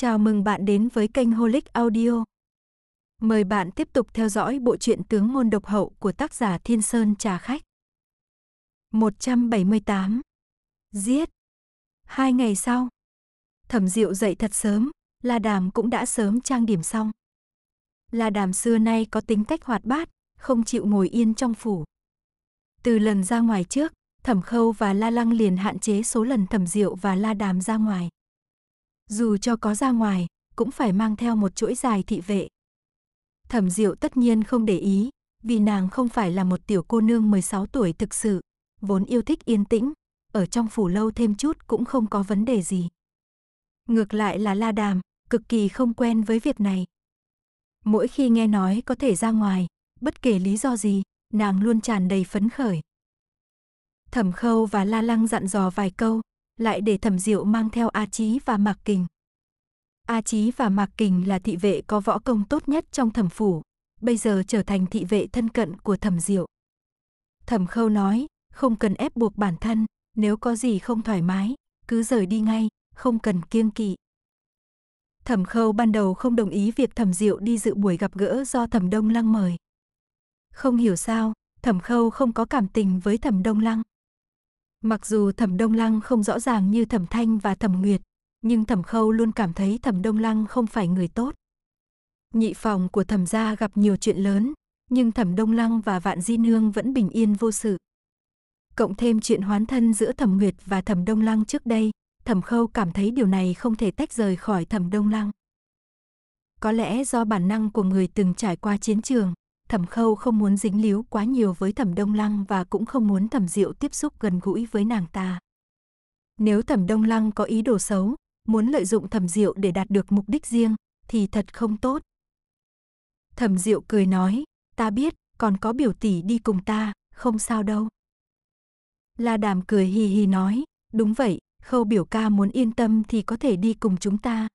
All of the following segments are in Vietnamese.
Chào mừng bạn đến với kênh Holic Audio. Mời bạn tiếp tục theo dõi bộ truyện Tướng môn độc hậu của tác giả Thiên Sơn Trà Khách. 178. Giết. Hai ngày sau, Thẩm Diệu dậy thật sớm, La Đàm cũng đã sớm trang điểm xong. La Đàm xưa nay có tính cách hoạt bát, không chịu ngồi yên trong phủ. Từ lần ra ngoài trước, Thẩm Khâu và La Lăng liền hạn chế số lần Thẩm Diệu và La Đàm ra ngoài. Dù cho có ra ngoài, cũng phải mang theo một chuỗi dài thị vệ. Thẩm Diệu tất nhiên không để ý, vì nàng không phải là một tiểu cô nương 16 tuổi thực sự, vốn yêu thích yên tĩnh, ở trong phủ lâu thêm chút cũng không có vấn đề gì. Ngược lại là La Đàm, cực kỳ không quen với việc này. Mỗi khi nghe nói có thể ra ngoài, bất kể lý do gì, nàng luôn tràn đầy phấn khởi. Thẩm Khâu và La Lăng dặn dò vài câu, lại để thẩm diệu mang theo A Chí và Mạc Kình. A Chí và Mạc Kình là thị vệ có võ công tốt nhất trong thẩm phủ, bây giờ trở thành thị vệ thân cận của thẩm diệu. Thẩm khâu nói, không cần ép buộc bản thân, nếu có gì không thoải mái, cứ rời đi ngay, không cần kiêng kỵ. Thẩm khâu ban đầu không đồng ý việc thẩm diệu đi dự buổi gặp gỡ do thẩm đông lăng mời. Không hiểu sao, thẩm khâu không có cảm tình với thẩm đông lăng. Mặc dù thẩm đông lăng không rõ ràng như thẩm thanh và thẩm nguyệt, nhưng thẩm khâu luôn cảm thấy thẩm đông lăng không phải người tốt. Nhị phòng của thẩm gia gặp nhiều chuyện lớn, nhưng thẩm đông lăng và vạn di nương vẫn bình yên vô sự. Cộng thêm chuyện hoán thân giữa thẩm nguyệt và thẩm đông lăng trước đây, thẩm khâu cảm thấy điều này không thể tách rời khỏi thẩm đông lăng. Có lẽ do bản năng của người từng trải qua chiến trường, Thẩm Khâu không muốn dính líu quá nhiều với Thẩm Đông Lăng và cũng không muốn Thẩm Diệu tiếp xúc gần gũi với nàng ta. Nếu Thẩm Đông Lăng có ý đồ xấu, muốn lợi dụng Thẩm Diệu để đạt được mục đích riêng, thì thật không tốt. Thẩm Diệu cười nói, ta biết, còn có biểu tỷ đi cùng ta, không sao đâu. La Đàm cười hì hì nói, đúng vậy, Khâu biểu ca muốn yên tâm thì có thể đi cùng chúng ta.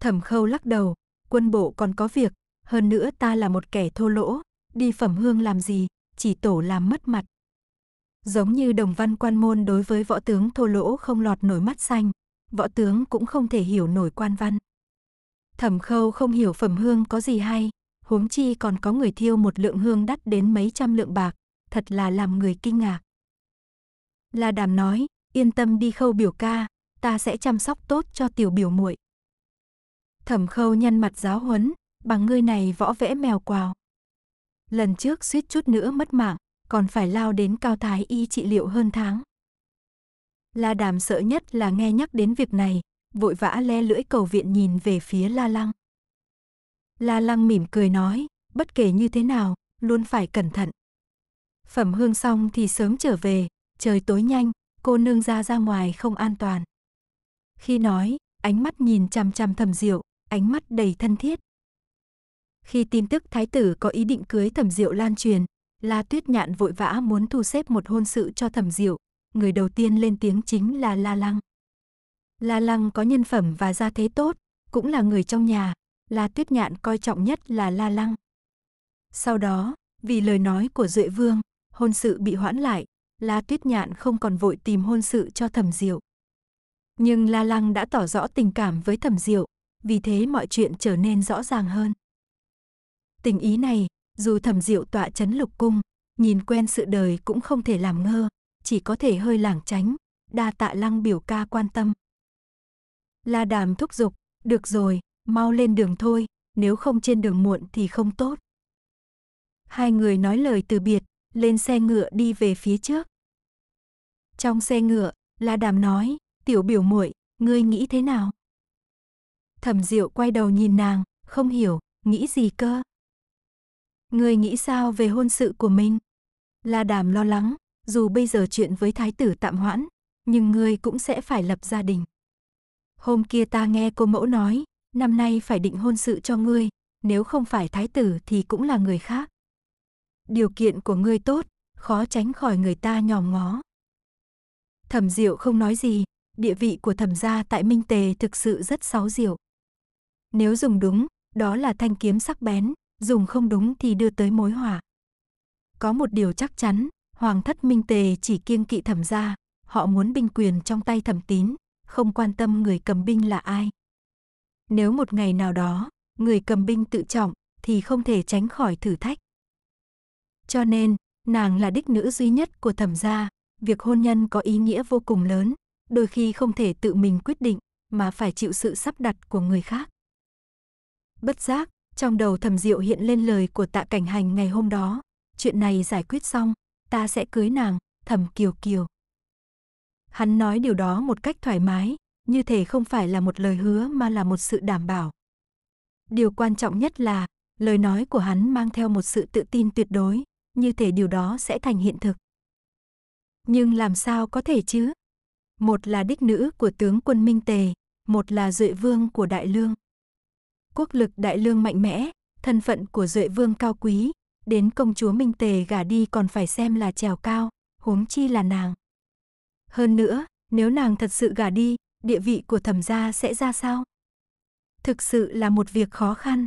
Thẩm Khâu lắc đầu, quân bộ còn có việc, hơn nữa ta là một kẻ thô lỗ, đi phẩm hương làm gì, chỉ tổ làm mất mặt. Giống như đồng văn quan môn đối với võ tướng thô lỗ không lọt nổi mắt xanh, võ tướng cũng không thể hiểu nổi quan văn. Thẩm khâu không hiểu phẩm hương có gì hay, huống chi còn có người thiêu một lượng hương đắt đến mấy trăm lượng bạc, thật là làm người kinh ngạc. La Đàm nói, yên tâm đi khâu biểu ca, ta sẽ chăm sóc tốt cho tiểu biểu muội. Thẩm khâu nhăn mặt giáo huấn, bằng ngươi này võ vẽ mèo quào. Lần trước suýt chút nữa mất mạng, còn phải lao đến cao thái y trị liệu hơn tháng. La đàm sợ nhất là nghe nhắc đến việc này, vội vã le lưỡi cầu viện nhìn về phía la lăng. La lăng mỉm cười nói, bất kể như thế nào, luôn phải cẩn thận. Phẩm hương xong thì sớm trở về, trời tối nhanh, cô nương ra ra ngoài không an toàn. Khi nói, ánh mắt nhìn chằm chằm thầm diệu, ánh mắt đầy thân thiết, khi tin tức thái tử có ý định cưới Thẩm Diệu lan truyền, La Tuyết Nhạn vội vã muốn thu xếp một hôn sự cho Thẩm Diệu, người đầu tiên lên tiếng chính là La Lăng. La Lăng có nhân phẩm và gia thế tốt, cũng là người trong nhà, La Tuyết Nhạn coi trọng nhất là La Lăng. Sau đó, vì lời nói của Duệ Vương, hôn sự bị hoãn lại, La Tuyết Nhạn không còn vội tìm hôn sự cho Thẩm Diệu. Nhưng La Lăng đã tỏ rõ tình cảm với Thẩm Diệu, vì thế mọi chuyện trở nên rõ ràng hơn. Tình ý này, dù thẩm diệu tọa chấn lục cung, nhìn quen sự đời cũng không thể làm ngơ, chỉ có thể hơi lảng tránh, đa tạ lăng biểu ca quan tâm. La đàm thúc giục, được rồi, mau lên đường thôi, nếu không trên đường muộn thì không tốt. Hai người nói lời từ biệt, lên xe ngựa đi về phía trước. Trong xe ngựa, La Đàm nói, tiểu biểu muội, ngươi nghĩ thế nào? Thẩm Diệu quay đầu nhìn nàng, không hiểu, nghĩ gì cơ? người nghĩ sao về hôn sự của mình? La Đàm lo lắng, dù bây giờ chuyện với thái tử tạm hoãn, nhưng người cũng sẽ phải lập gia đình. Hôm kia ta nghe cô mẫu nói, năm nay phải định hôn sự cho ngươi, nếu không phải thái tử thì cũng là người khác. Điều kiện của ngươi tốt, khó tránh khỏi người ta nhòm ngó. Thẩm Diệu không nói gì, địa vị của thẩm gia tại Minh Tề thực sự rất sáu diệu. Nếu dùng đúng, đó là thanh kiếm sắc bén, dùng không đúng thì đưa tới mối họa. Có một điều chắc chắn, Hoàng thất Minh Tề chỉ kiêng kỵ thẩm gia, họ muốn binh quyền trong tay thẩm tín, không quan tâm người cầm binh là ai. Nếu một ngày nào đó, người cầm binh tự trọng, thì không thể tránh khỏi thử thách. Cho nên, nàng là đích nữ duy nhất của thẩm gia, việc hôn nhân có ý nghĩa vô cùng lớn, đôi khi không thể tự mình quyết định, mà phải chịu sự sắp đặt của người khác. Bất giác, trong đầu thầm diệu hiện lên lời của tạ cảnh hành ngày hôm đó. Chuyện này giải quyết xong, ta sẽ cưới nàng, thầm kiều kiều. Hắn nói điều đó một cách thoải mái, như thể không phải là một lời hứa mà là một sự đảm bảo. Điều quan trọng nhất là, lời nói của hắn mang theo một sự tự tin tuyệt đối, như thể điều đó sẽ thành hiện thực. Nhưng làm sao có thể chứ? Một là đích nữ của tướng quân Minh Tề, một là duệ vương của Đại Lương quốc lực đại lương mạnh mẽ, thân phận của Duệ Vương cao quý, đến công chúa Minh Tề gả đi còn phải xem là trèo cao, huống chi là nàng. Hơn nữa, nếu nàng thật sự gả đi, địa vị của thẩm gia sẽ ra sao? Thực sự là một việc khó khăn.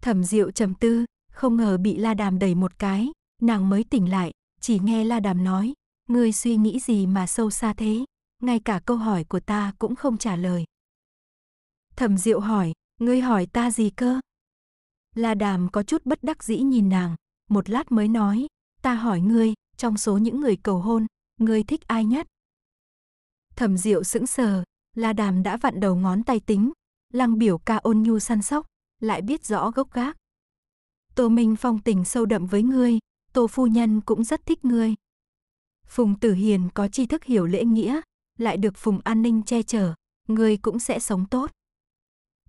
Thẩm Diệu trầm tư, không ngờ bị La Đàm đẩy một cái, nàng mới tỉnh lại, chỉ nghe La Đàm nói, ngươi suy nghĩ gì mà sâu xa thế, ngay cả câu hỏi của ta cũng không trả lời. Thẩm Diệu hỏi, Ngươi hỏi ta gì cơ? La Đàm có chút bất đắc dĩ nhìn nàng, một lát mới nói, ta hỏi ngươi, trong số những người cầu hôn, ngươi thích ai nhất? Thẩm Diệu sững sờ, La Đàm đã vặn đầu ngón tay tính, Lăng Biểu ca ôn nhu săn sóc, lại biết rõ gốc gác. Tô Minh Phong tình sâu đậm với ngươi, Tô phu nhân cũng rất thích ngươi. Phùng Tử Hiền có tri thức hiểu lễ nghĩa, lại được Phùng An Ninh che chở, ngươi cũng sẽ sống tốt.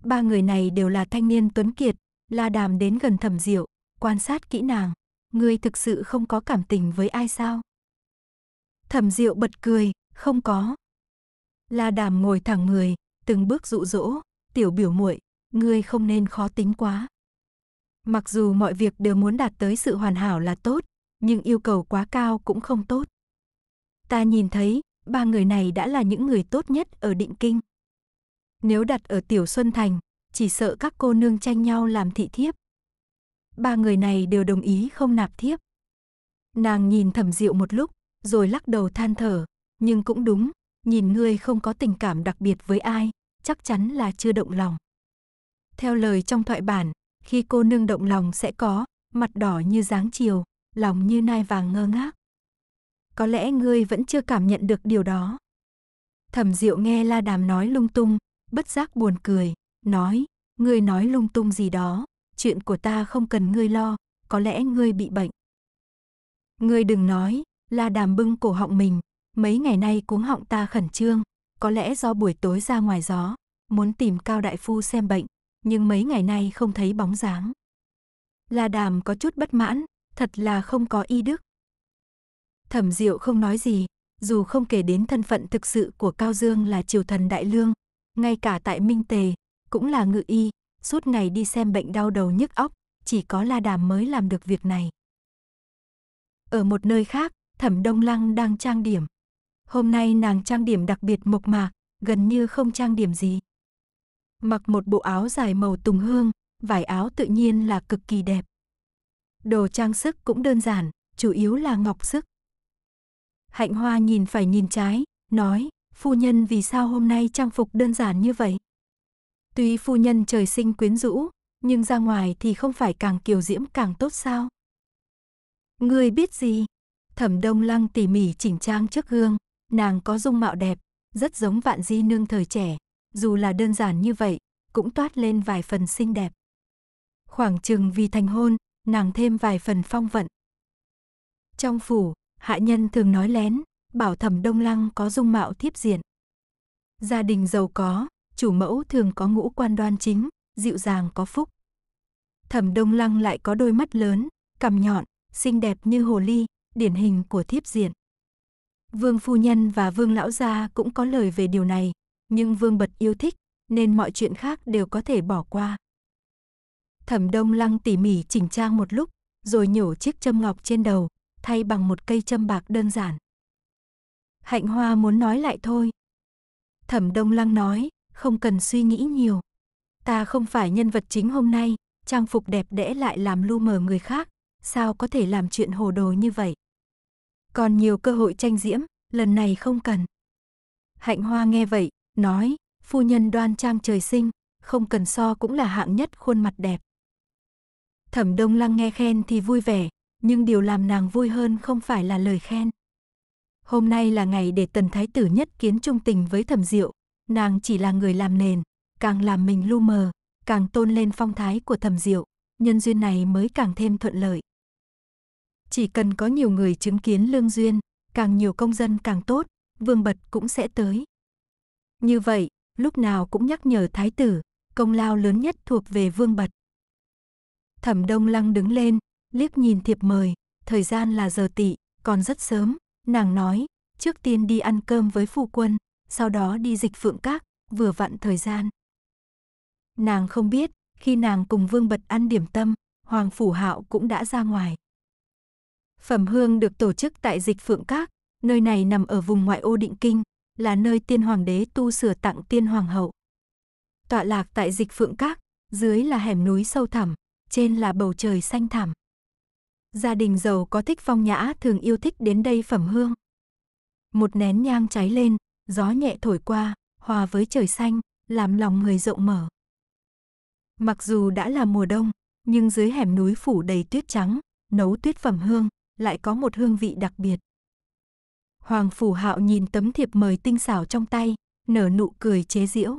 Ba người này đều là thanh niên tuấn kiệt, La Đàm đến gần Thẩm Diệu, quan sát kỹ nàng. Ngươi thực sự không có cảm tình với ai sao? Thẩm Diệu bật cười, không có. La Đàm ngồi thẳng người, từng bước dụ dỗ, "Tiểu biểu muội, ngươi không nên khó tính quá." Mặc dù mọi việc đều muốn đạt tới sự hoàn hảo là tốt, nhưng yêu cầu quá cao cũng không tốt. Ta nhìn thấy, ba người này đã là những người tốt nhất ở Định Kinh. Nếu đặt ở Tiểu Xuân Thành, chỉ sợ các cô nương tranh nhau làm thị thiếp. Ba người này đều đồng ý không nạp thiếp. Nàng nhìn thẩm diệu một lúc, rồi lắc đầu than thở, nhưng cũng đúng, nhìn ngươi không có tình cảm đặc biệt với ai, chắc chắn là chưa động lòng. Theo lời trong thoại bản, khi cô nương động lòng sẽ có, mặt đỏ như dáng chiều, lòng như nai vàng ngơ ngác. Có lẽ ngươi vẫn chưa cảm nhận được điều đó. Thẩm Diệu nghe La Đàm nói lung tung, bất giác buồn cười, nói, ngươi nói lung tung gì đó, chuyện của ta không cần ngươi lo, có lẽ ngươi bị bệnh. Ngươi đừng nói, la đàm bưng cổ họng mình, mấy ngày nay cuống họng ta khẩn trương, có lẽ do buổi tối ra ngoài gió, muốn tìm Cao Đại Phu xem bệnh, nhưng mấy ngày nay không thấy bóng dáng. La đàm có chút bất mãn, thật là không có y đức. Thẩm Diệu không nói gì, dù không kể đến thân phận thực sự của Cao Dương là triều thần Đại Lương, ngay cả tại Minh Tề, cũng là ngự y, suốt ngày đi xem bệnh đau đầu nhức óc, chỉ có La Đàm mới làm được việc này. Ở một nơi khác, Thẩm Đông Lăng đang trang điểm. Hôm nay nàng trang điểm đặc biệt mộc mạc, gần như không trang điểm gì. Mặc một bộ áo dài màu tùng hương, vải áo tự nhiên là cực kỳ đẹp. Đồ trang sức cũng đơn giản, chủ yếu là ngọc sức. Hạnh Hoa nhìn phải nhìn trái, nói, phu nhân vì sao hôm nay trang phục đơn giản như vậy? Tuy phu nhân trời sinh quyến rũ, nhưng ra ngoài thì không phải càng kiều diễm càng tốt sao? người biết gì? Thẩm Đông Lăng tỉ mỉ chỉnh trang trước gương, nàng có dung mạo đẹp, rất giống vạn di nương thời trẻ, dù là đơn giản như vậy, cũng toát lên vài phần xinh đẹp. Khoảng chừng vì thành hôn, nàng thêm vài phần phong vận. Trong phủ, hạ nhân thường nói lén, bảo thẩm đông lăng có dung mạo thiếp diện. Gia đình giàu có, chủ mẫu thường có ngũ quan đoan chính, dịu dàng có phúc. Thẩm đông lăng lại có đôi mắt lớn, cằm nhọn, xinh đẹp như hồ ly, điển hình của thiếp diện. Vương phu nhân và vương lão gia cũng có lời về điều này, nhưng vương bật yêu thích, nên mọi chuyện khác đều có thể bỏ qua. Thẩm đông lăng tỉ mỉ chỉnh trang một lúc, rồi nhổ chiếc châm ngọc trên đầu, thay bằng một cây châm bạc đơn giản. Hạnh Hoa muốn nói lại thôi. Thẩm Đông Lăng nói, không cần suy nghĩ nhiều. Ta không phải nhân vật chính hôm nay, trang phục đẹp đẽ lại làm lu mờ người khác, sao có thể làm chuyện hồ đồ như vậy. Còn nhiều cơ hội tranh diễm, lần này không cần. Hạnh Hoa nghe vậy, nói, phu nhân đoan trang trời sinh, không cần so cũng là hạng nhất khuôn mặt đẹp. Thẩm Đông Lăng nghe khen thì vui vẻ, nhưng điều làm nàng vui hơn không phải là lời khen. Hôm nay là ngày để tần thái tử nhất kiến trung tình với thẩm diệu, nàng chỉ là người làm nền, càng làm mình lu mờ, càng tôn lên phong thái của thẩm diệu, nhân duyên này mới càng thêm thuận lợi. Chỉ cần có nhiều người chứng kiến lương duyên, càng nhiều công dân càng tốt, vương bật cũng sẽ tới. Như vậy, lúc nào cũng nhắc nhở thái tử, công lao lớn nhất thuộc về vương bật. Thẩm Đông Lăng đứng lên, liếc nhìn thiệp mời, thời gian là giờ tị, còn rất sớm, Nàng nói, trước tiên đi ăn cơm với phu quân, sau đó đi dịch phượng các, vừa vặn thời gian. Nàng không biết, khi nàng cùng Vương Bật ăn điểm tâm, Hoàng Phủ Hạo cũng đã ra ngoài. Phẩm Hương được tổ chức tại Dịch Phượng Các, nơi này nằm ở vùng ngoại ô Định Kinh, là nơi tiên hoàng đế tu sửa tặng tiên hoàng hậu. Tọa lạc tại Dịch Phượng Các, dưới là hẻm núi sâu thẳm, trên là bầu trời xanh thẳm. Gia đình giàu có thích phong nhã thường yêu thích đến đây phẩm hương. Một nén nhang cháy lên, gió nhẹ thổi qua, hòa với trời xanh, làm lòng người rộng mở. Mặc dù đã là mùa đông, nhưng dưới hẻm núi phủ đầy tuyết trắng, nấu tuyết phẩm hương, lại có một hương vị đặc biệt. Hoàng Phủ Hạo nhìn tấm thiệp mời tinh xảo trong tay, nở nụ cười chế giễu.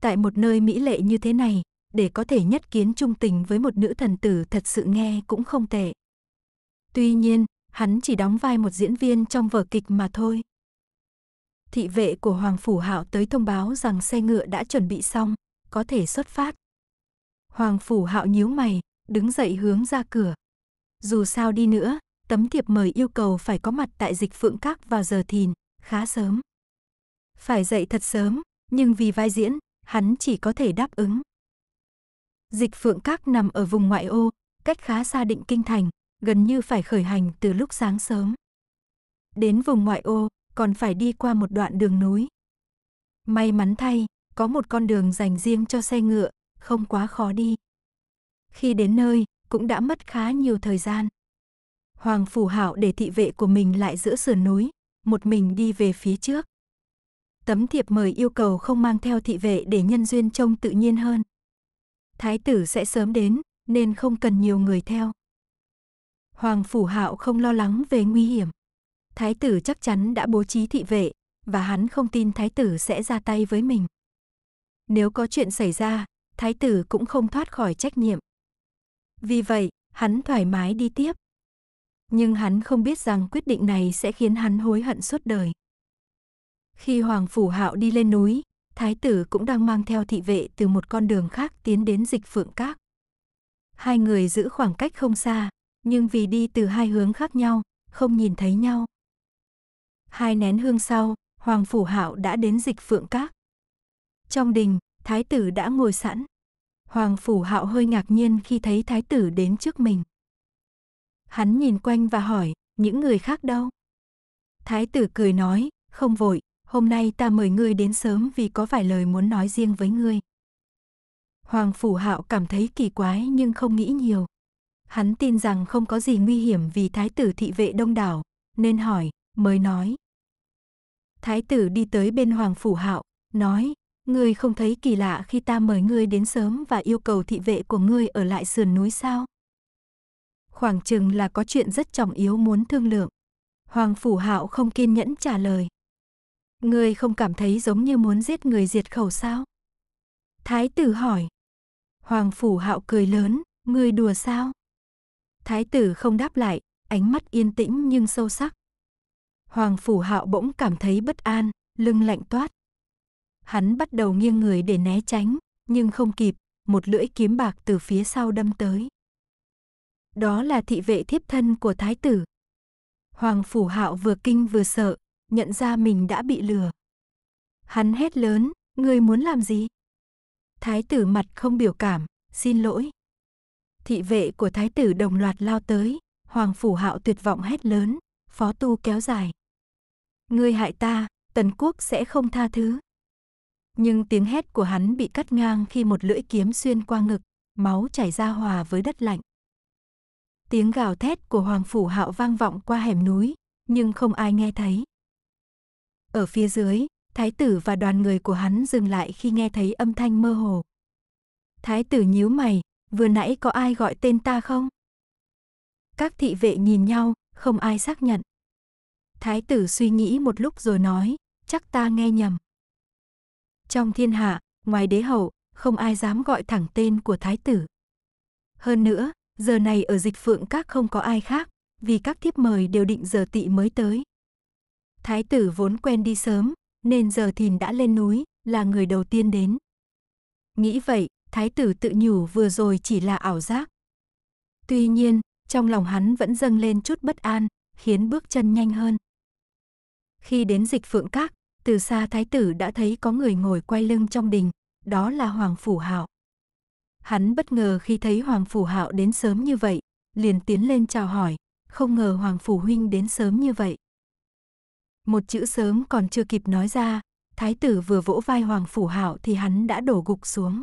Tại một nơi mỹ lệ như thế này, để có thể nhất kiến trung tình với một nữ thần tử thật sự nghe cũng không tệ. Tuy nhiên, hắn chỉ đóng vai một diễn viên trong vở kịch mà thôi. Thị vệ của Hoàng Phủ Hạo tới thông báo rằng xe ngựa đã chuẩn bị xong, có thể xuất phát. Hoàng Phủ Hạo nhíu mày, đứng dậy hướng ra cửa. Dù sao đi nữa, tấm thiệp mời yêu cầu phải có mặt tại dịch phượng các vào giờ thìn, khá sớm. Phải dậy thật sớm, nhưng vì vai diễn, hắn chỉ có thể đáp ứng. Dịch Phượng Các nằm ở vùng ngoại ô, cách khá xa định kinh thành, gần như phải khởi hành từ lúc sáng sớm. Đến vùng ngoại ô, còn phải đi qua một đoạn đường núi. May mắn thay, có một con đường dành riêng cho xe ngựa, không quá khó đi. Khi đến nơi, cũng đã mất khá nhiều thời gian. Hoàng Phủ Hạo để thị vệ của mình lại giữa sườn núi, một mình đi về phía trước. Tấm thiệp mời yêu cầu không mang theo thị vệ để nhân duyên trông tự nhiên hơn thái tử sẽ sớm đến, nên không cần nhiều người theo. Hoàng Phủ Hạo không lo lắng về nguy hiểm. Thái tử chắc chắn đã bố trí thị vệ, và hắn không tin thái tử sẽ ra tay với mình. Nếu có chuyện xảy ra, thái tử cũng không thoát khỏi trách nhiệm. Vì vậy, hắn thoải mái đi tiếp. Nhưng hắn không biết rằng quyết định này sẽ khiến hắn hối hận suốt đời. Khi Hoàng Phủ Hạo đi lên núi, thái tử cũng đang mang theo thị vệ từ một con đường khác tiến đến dịch phượng các. Hai người giữ khoảng cách không xa, nhưng vì đi từ hai hướng khác nhau, không nhìn thấy nhau. Hai nén hương sau, Hoàng Phủ Hạo đã đến dịch phượng các. Trong đình, thái tử đã ngồi sẵn. Hoàng Phủ Hạo hơi ngạc nhiên khi thấy thái tử đến trước mình. Hắn nhìn quanh và hỏi, những người khác đâu? Thái tử cười nói, không vội, hôm nay ta mời ngươi đến sớm vì có vài lời muốn nói riêng với ngươi. Hoàng Phủ Hạo cảm thấy kỳ quái nhưng không nghĩ nhiều. Hắn tin rằng không có gì nguy hiểm vì thái tử thị vệ đông đảo, nên hỏi, mới nói. Thái tử đi tới bên Hoàng Phủ Hạo, nói, ngươi không thấy kỳ lạ khi ta mời ngươi đến sớm và yêu cầu thị vệ của ngươi ở lại sườn núi sao? Khoảng chừng là có chuyện rất trọng yếu muốn thương lượng. Hoàng Phủ Hạo không kiên nhẫn trả lời. Ngươi không cảm thấy giống như muốn giết người diệt khẩu sao? Thái tử hỏi. Hoàng phủ hạo cười lớn, ngươi đùa sao? Thái tử không đáp lại, ánh mắt yên tĩnh nhưng sâu sắc. Hoàng phủ hạo bỗng cảm thấy bất an, lưng lạnh toát. Hắn bắt đầu nghiêng người để né tránh, nhưng không kịp, một lưỡi kiếm bạc từ phía sau đâm tới. Đó là thị vệ thiếp thân của thái tử. Hoàng phủ hạo vừa kinh vừa sợ, nhận ra mình đã bị lừa. Hắn hét lớn, ngươi muốn làm gì? Thái tử mặt không biểu cảm, xin lỗi. Thị vệ của thái tử đồng loạt lao tới, hoàng phủ hạo tuyệt vọng hét lớn, phó tu kéo dài. Ngươi hại ta, tần quốc sẽ không tha thứ. Nhưng tiếng hét của hắn bị cắt ngang khi một lưỡi kiếm xuyên qua ngực, máu chảy ra hòa với đất lạnh. Tiếng gào thét của Hoàng Phủ Hạo vang vọng qua hẻm núi, nhưng không ai nghe thấy. Ở phía dưới, thái tử và đoàn người của hắn dừng lại khi nghe thấy âm thanh mơ hồ. Thái tử nhíu mày, vừa nãy có ai gọi tên ta không? Các thị vệ nhìn nhau, không ai xác nhận. Thái tử suy nghĩ một lúc rồi nói, chắc ta nghe nhầm. Trong thiên hạ, ngoài đế hậu, không ai dám gọi thẳng tên của thái tử. Hơn nữa, giờ này ở dịch phượng các không có ai khác, vì các thiếp mời đều định giờ tị mới tới. Thái tử vốn quen đi sớm, nên giờ thìn đã lên núi, là người đầu tiên đến. Nghĩ vậy, thái tử tự nhủ vừa rồi chỉ là ảo giác. Tuy nhiên, trong lòng hắn vẫn dâng lên chút bất an, khiến bước chân nhanh hơn. Khi đến dịch phượng các, từ xa thái tử đã thấy có người ngồi quay lưng trong đình, đó là Hoàng Phủ Hạo. Hắn bất ngờ khi thấy Hoàng Phủ Hạo đến sớm như vậy, liền tiến lên chào hỏi, không ngờ Hoàng Phủ Huynh đến sớm như vậy. Một chữ sớm còn chưa kịp nói ra, thái tử vừa vỗ vai hoàng phủ hạo thì hắn đã đổ gục xuống.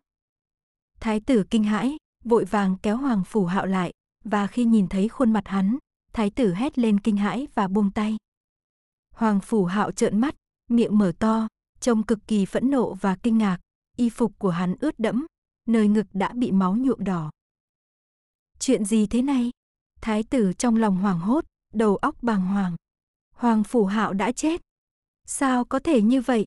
Thái tử kinh hãi, vội vàng kéo hoàng phủ hạo lại, và khi nhìn thấy khuôn mặt hắn, thái tử hét lên kinh hãi và buông tay. Hoàng phủ hạo trợn mắt, miệng mở to, trông cực kỳ phẫn nộ và kinh ngạc, y phục của hắn ướt đẫm, nơi ngực đã bị máu nhuộm đỏ. Chuyện gì thế này? Thái tử trong lòng hoảng hốt, đầu óc bàng hoàng. Hoàng Phủ Hạo đã chết. Sao có thể như vậy?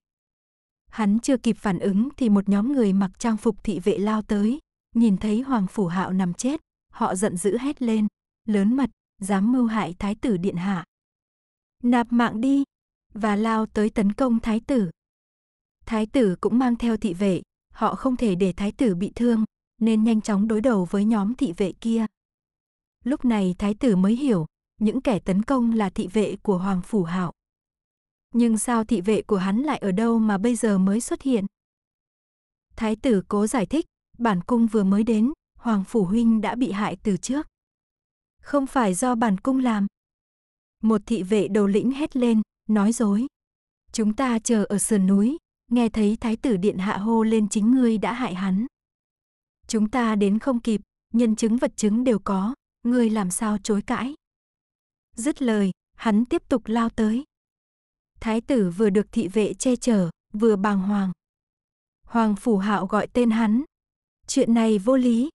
Hắn chưa kịp phản ứng thì một nhóm người mặc trang phục thị vệ lao tới, nhìn thấy Hoàng Phủ Hạo nằm chết, họ giận dữ hét lên, lớn mật, dám mưu hại thái tử điện hạ. Nạp mạng đi, và lao tới tấn công thái tử. Thái tử cũng mang theo thị vệ, họ không thể để thái tử bị thương, nên nhanh chóng đối đầu với nhóm thị vệ kia. Lúc này thái tử mới hiểu, những kẻ tấn công là thị vệ của Hoàng Phủ Hạo. Nhưng sao thị vệ của hắn lại ở đâu mà bây giờ mới xuất hiện? Thái tử cố giải thích, bản cung vừa mới đến, Hoàng Phủ Huynh đã bị hại từ trước. Không phải do bản cung làm. Một thị vệ đầu lĩnh hét lên, nói dối. Chúng ta chờ ở sườn núi, nghe thấy thái tử điện hạ hô lên chính ngươi đã hại hắn. Chúng ta đến không kịp, nhân chứng vật chứng đều có, ngươi làm sao chối cãi. Dứt lời, hắn tiếp tục lao tới. Thái tử vừa được thị vệ che chở, vừa bàng hoàng. Hoàng phủ hạo gọi tên hắn. Chuyện này vô lý.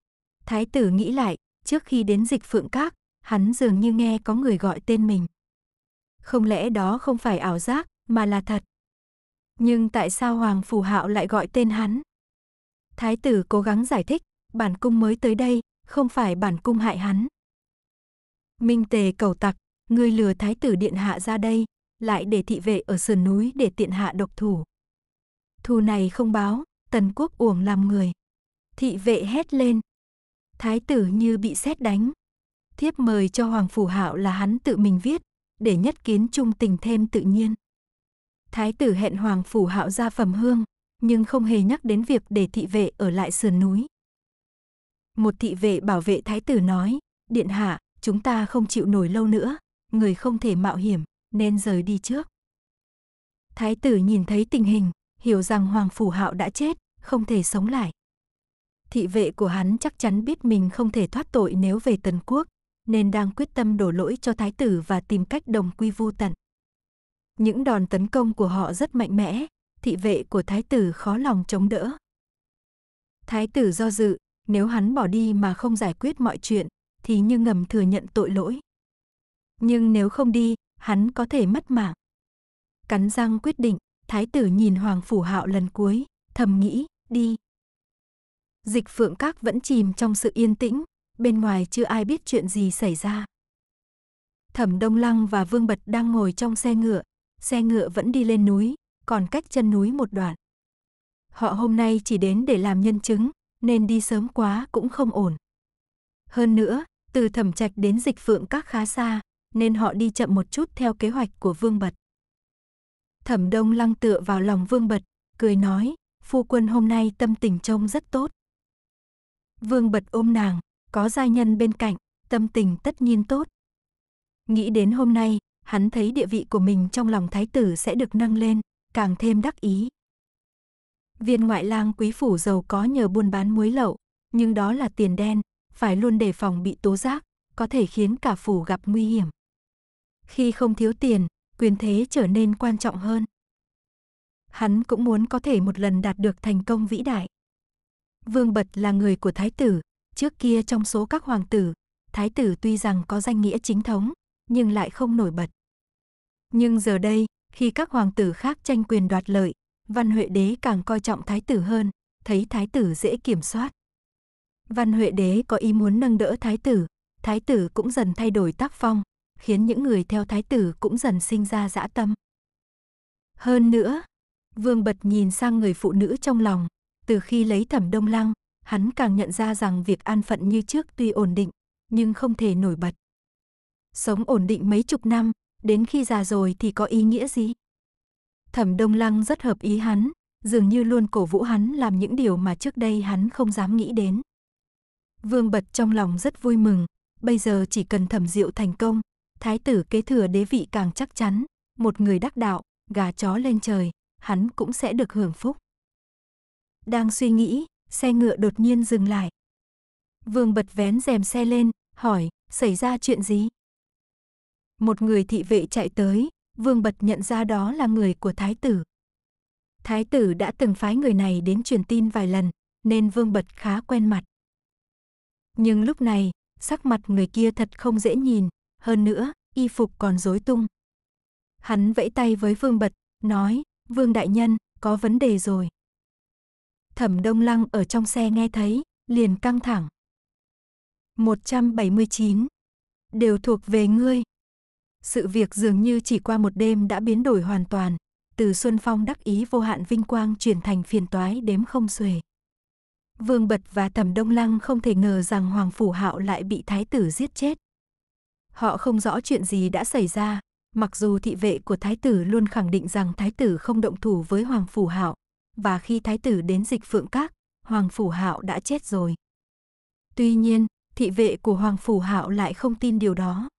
Thái tử nghĩ lại, trước khi đến dịch phượng các, hắn dường như nghe có người gọi tên mình. Không lẽ đó không phải ảo giác, mà là thật. Nhưng tại sao Hoàng Phủ Hạo lại gọi tên hắn? Thái tử cố gắng giải thích, bản cung mới tới đây, không phải bản cung hại hắn. Minh tề cầu tặc, ngươi lừa thái tử điện hạ ra đây, lại để thị vệ ở sườn núi để tiện hạ độc thủ. Thù này không báo, tần quốc uổng làm người. Thị vệ hét lên. Thái tử như bị xét đánh. Thiếp mời cho Hoàng Phủ Hạo là hắn tự mình viết, để nhất kiến trung tình thêm tự nhiên. Thái tử hẹn Hoàng Phủ Hạo ra phẩm hương, nhưng không hề nhắc đến việc để thị vệ ở lại sườn núi. Một thị vệ bảo vệ thái tử nói, điện hạ, chúng ta không chịu nổi lâu nữa, người không thể mạo hiểm, nên rời đi trước. Thái tử nhìn thấy tình hình, hiểu rằng Hoàng Phủ Hạo đã chết, không thể sống lại. Thị vệ của hắn chắc chắn biết mình không thể thoát tội nếu về Tần Quốc, nên đang quyết tâm đổ lỗi cho Thái tử và tìm cách đồng quy vu tận. Những đòn tấn công của họ rất mạnh mẽ, thị vệ của Thái tử khó lòng chống đỡ. Thái tử do dự, nếu hắn bỏ đi mà không giải quyết mọi chuyện, thì như ngầm thừa nhận tội lỗi nhưng nếu không đi, hắn có thể mất mạng. Cắn răng quyết định, thái tử nhìn Hoàng Phủ Hạo lần cuối, thầm nghĩ, đi. Dịch phượng các vẫn chìm trong sự yên tĩnh, bên ngoài chưa ai biết chuyện gì xảy ra. Thẩm Đông Lăng và Vương Bật đang ngồi trong xe ngựa, xe ngựa vẫn đi lên núi, còn cách chân núi một đoạn. Họ hôm nay chỉ đến để làm nhân chứng, nên đi sớm quá cũng không ổn. Hơn nữa, từ thẩm trạch đến dịch phượng các khá xa, nên họ đi chậm một chút theo kế hoạch của Vương Bật. Thẩm Đông Lăng tựa vào lòng Vương Bật, cười nói, phu quân hôm nay tâm tình trông rất tốt. Vương Bật ôm nàng, có gia nhân bên cạnh, tâm tình tất nhiên tốt. Nghĩ đến hôm nay, hắn thấy địa vị của mình trong lòng thái tử sẽ được nâng lên, càng thêm đắc ý. Viên ngoại lang quý phủ giàu có nhờ buôn bán muối lậu, nhưng đó là tiền đen, phải luôn đề phòng bị tố giác, có thể khiến cả phủ gặp nguy hiểm. Khi không thiếu tiền, quyền thế trở nên quan trọng hơn. Hắn cũng muốn có thể một lần đạt được thành công vĩ đại. Vương Bật là người của thái tử, trước kia trong số các hoàng tử, thái tử tuy rằng có danh nghĩa chính thống, nhưng lại không nổi bật. Nhưng giờ đây, khi các hoàng tử khác tranh quyền đoạt lợi, Văn Huệ Đế càng coi trọng thái tử hơn, thấy thái tử dễ kiểm soát. Văn Huệ Đế có ý muốn nâng đỡ thái tử, thái tử cũng dần thay đổi tác phong, khiến những người theo thái tử cũng dần sinh ra dã tâm. Hơn nữa, Vương Bật nhìn sang người phụ nữ trong lòng, từ khi lấy Thẩm Đông Lăng, hắn càng nhận ra rằng việc an phận như trước tuy ổn định, nhưng không thể nổi bật. Sống ổn định mấy chục năm, đến khi già rồi thì có ý nghĩa gì? Thẩm Đông Lăng rất hợp ý hắn, dường như luôn cổ vũ hắn làm những điều mà trước đây hắn không dám nghĩ đến. Vương Bật trong lòng rất vui mừng, bây giờ chỉ cần Thẩm Diệu thành công, thái tử kế thừa đế vị càng chắc chắn, một người đắc đạo, gà chó lên trời, hắn cũng sẽ được hưởng phúc. Đang suy nghĩ, xe ngựa đột nhiên dừng lại. Vương bật vén rèm xe lên, hỏi, xảy ra chuyện gì? Một người thị vệ chạy tới, vương bật nhận ra đó là người của thái tử. Thái tử đã từng phái người này đến truyền tin vài lần, nên vương bật khá quen mặt. Nhưng lúc này, sắc mặt người kia thật không dễ nhìn, hơn nữa, y phục còn rối tung. Hắn vẫy tay với Vương Bật, nói, Vương Đại Nhân, có vấn đề rồi. Thẩm Đông Lăng ở trong xe nghe thấy, liền căng thẳng. 179. Đều thuộc về ngươi. Sự việc dường như chỉ qua một đêm đã biến đổi hoàn toàn, từ Xuân Phong đắc ý vô hạn vinh quang chuyển thành phiền toái đếm không xuể. Vương Bật và Thẩm Đông Lăng không thể ngờ rằng Hoàng Phủ Hạo lại bị thái tử giết chết, Họ không rõ chuyện gì đã xảy ra, mặc dù thị vệ của thái tử luôn khẳng định rằng thái tử không động thủ với Hoàng Phủ Hạo, và khi thái tử đến dịch phượng các, Hoàng Phủ Hạo đã chết rồi. Tuy nhiên, thị vệ của Hoàng Phủ Hạo lại không tin điều đó.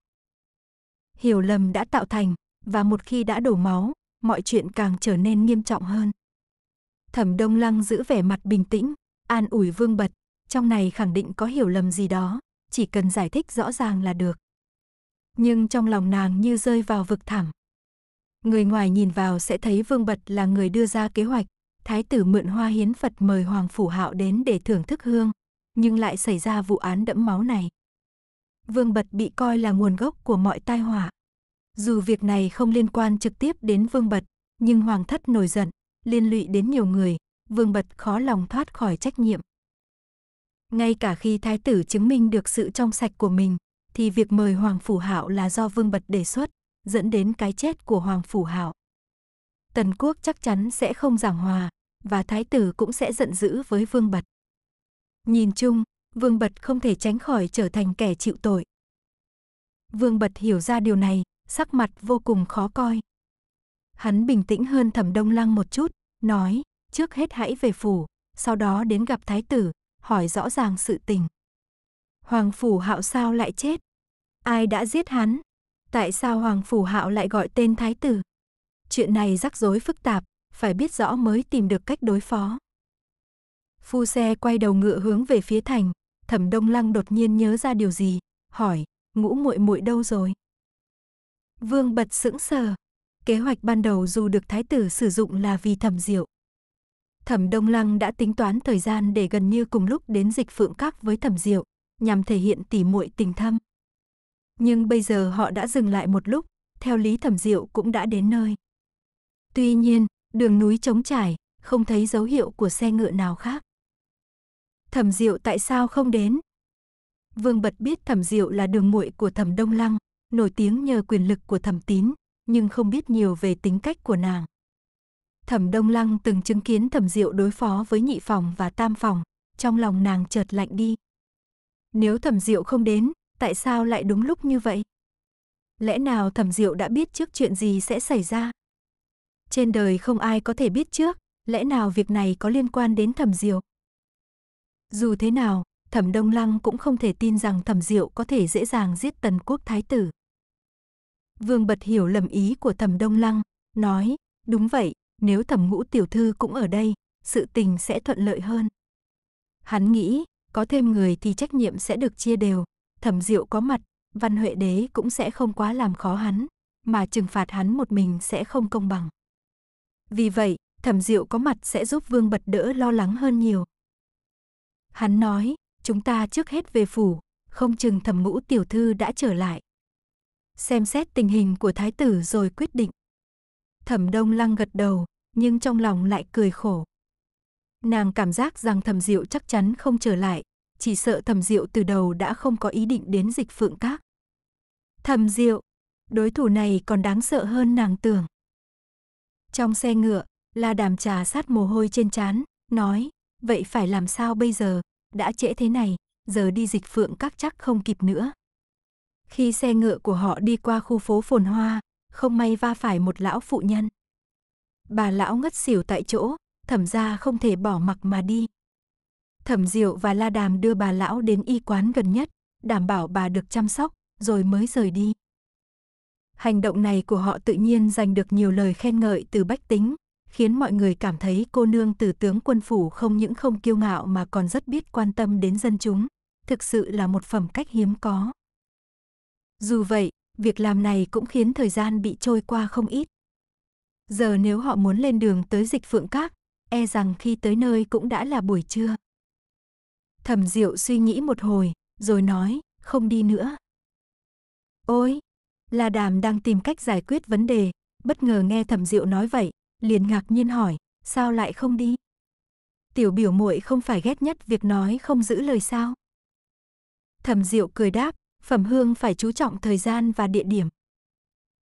Hiểu lầm đã tạo thành, và một khi đã đổ máu, mọi chuyện càng trở nên nghiêm trọng hơn. Thẩm Đông Lăng giữ vẻ mặt bình tĩnh, an ủi Vương Bật, trong này khẳng định có hiểu lầm gì đó, chỉ cần giải thích rõ ràng là được nhưng trong lòng nàng như rơi vào vực thẳm. Người ngoài nhìn vào sẽ thấy Vương Bật là người đưa ra kế hoạch, thái tử mượn hoa hiến Phật mời Hoàng Phủ Hạo đến để thưởng thức hương, nhưng lại xảy ra vụ án đẫm máu này. Vương Bật bị coi là nguồn gốc của mọi tai họa. Dù việc này không liên quan trực tiếp đến Vương Bật, nhưng Hoàng thất nổi giận, liên lụy đến nhiều người, Vương Bật khó lòng thoát khỏi trách nhiệm. Ngay cả khi thái tử chứng minh được sự trong sạch của mình, thì việc mời Hoàng Phủ Hạo là do Vương Bật đề xuất, dẫn đến cái chết của Hoàng Phủ Hạo. Tần Quốc chắc chắn sẽ không giảng hòa, và Thái tử cũng sẽ giận dữ với Vương Bật. Nhìn chung, Vương Bật không thể tránh khỏi trở thành kẻ chịu tội. Vương Bật hiểu ra điều này, sắc mặt vô cùng khó coi. Hắn bình tĩnh hơn Thẩm Đông Lăng một chút, nói, trước hết hãy về phủ, sau đó đến gặp Thái tử, hỏi rõ ràng sự tình. Hoàng Phủ Hạo sao lại chết? Ai đã giết hắn? Tại sao Hoàng Phủ Hạo lại gọi tên Thái tử? Chuyện này rắc rối phức tạp, phải biết rõ mới tìm được cách đối phó. Phu xe quay đầu ngựa hướng về phía thành, Thẩm Đông Lăng đột nhiên nhớ ra điều gì, hỏi, ngũ muội muội đâu rồi? Vương bật sững sờ, kế hoạch ban đầu dù được thái tử sử dụng là vì Thẩm Diệu. Thẩm Đông Lăng đã tính toán thời gian để gần như cùng lúc đến dịch phượng các với Thẩm Diệu, nhằm thể hiện tỉ muội tình thâm. Nhưng bây giờ họ đã dừng lại một lúc, theo Lý Thẩm Diệu cũng đã đến nơi. Tuy nhiên, đường núi trống trải, không thấy dấu hiệu của xe ngựa nào khác. Thẩm Diệu tại sao không đến? Vương Bật biết Thẩm Diệu là đường muội của Thẩm Đông Lăng, nổi tiếng nhờ quyền lực của Thẩm Tín, nhưng không biết nhiều về tính cách của nàng. Thẩm Đông Lăng từng chứng kiến Thẩm Diệu đối phó với nhị phòng và tam phòng, trong lòng nàng chợt lạnh đi. Nếu thẩm diệu không đến, tại sao lại đúng lúc như vậy? Lẽ nào thẩm diệu đã biết trước chuyện gì sẽ xảy ra? Trên đời không ai có thể biết trước, lẽ nào việc này có liên quan đến thẩm diệu? Dù thế nào, thẩm Đông Lăng cũng không thể tin rằng thẩm diệu có thể dễ dàng giết tần quốc thái tử. Vương Bật hiểu lầm ý của thẩm Đông Lăng, nói, đúng vậy, nếu thẩm ngũ tiểu thư cũng ở đây, sự tình sẽ thuận lợi hơn. Hắn nghĩ, có thêm người thì trách nhiệm sẽ được chia đều, thẩm diệu có mặt, văn huệ đế cũng sẽ không quá làm khó hắn, mà trừng phạt hắn một mình sẽ không công bằng. Vì vậy, thẩm diệu có mặt sẽ giúp vương bật đỡ lo lắng hơn nhiều. Hắn nói, chúng ta trước hết về phủ, không chừng thẩm ngũ tiểu thư đã trở lại. Xem xét tình hình của thái tử rồi quyết định. Thẩm đông lăng gật đầu, nhưng trong lòng lại cười khổ. Nàng cảm giác rằng thẩm diệu chắc chắn không trở lại, chỉ sợ thẩm diệu từ đầu đã không có ý định đến dịch phượng các. thẩm diệu, đối thủ này còn đáng sợ hơn nàng tưởng. Trong xe ngựa, La Đàm trà sát mồ hôi trên trán, nói, vậy phải làm sao bây giờ, đã trễ thế này, giờ đi dịch phượng các chắc không kịp nữa. Khi xe ngựa của họ đi qua khu phố phồn hoa, không may va phải một lão phụ nhân. Bà lão ngất xỉu tại chỗ, thẩm gia không thể bỏ mặc mà đi. Thẩm Diệu và La Đàm đưa bà lão đến y quán gần nhất, đảm bảo bà được chăm sóc, rồi mới rời đi. Hành động này của họ tự nhiên giành được nhiều lời khen ngợi từ bách tính, khiến mọi người cảm thấy cô nương từ tướng quân phủ không những không kiêu ngạo mà còn rất biết quan tâm đến dân chúng, thực sự là một phẩm cách hiếm có. Dù vậy, việc làm này cũng khiến thời gian bị trôi qua không ít. Giờ nếu họ muốn lên đường tới dịch phượng các, e rằng khi tới nơi cũng đã là buổi trưa. Thẩm Diệu suy nghĩ một hồi, rồi nói, không đi nữa. Ôi, La Đàm đang tìm cách giải quyết vấn đề, bất ngờ nghe Thẩm Diệu nói vậy, liền ngạc nhiên hỏi, sao lại không đi? Tiểu biểu muội không phải ghét nhất việc nói không giữ lời sao? Thẩm Diệu cười đáp, phẩm hương phải chú trọng thời gian và địa điểm.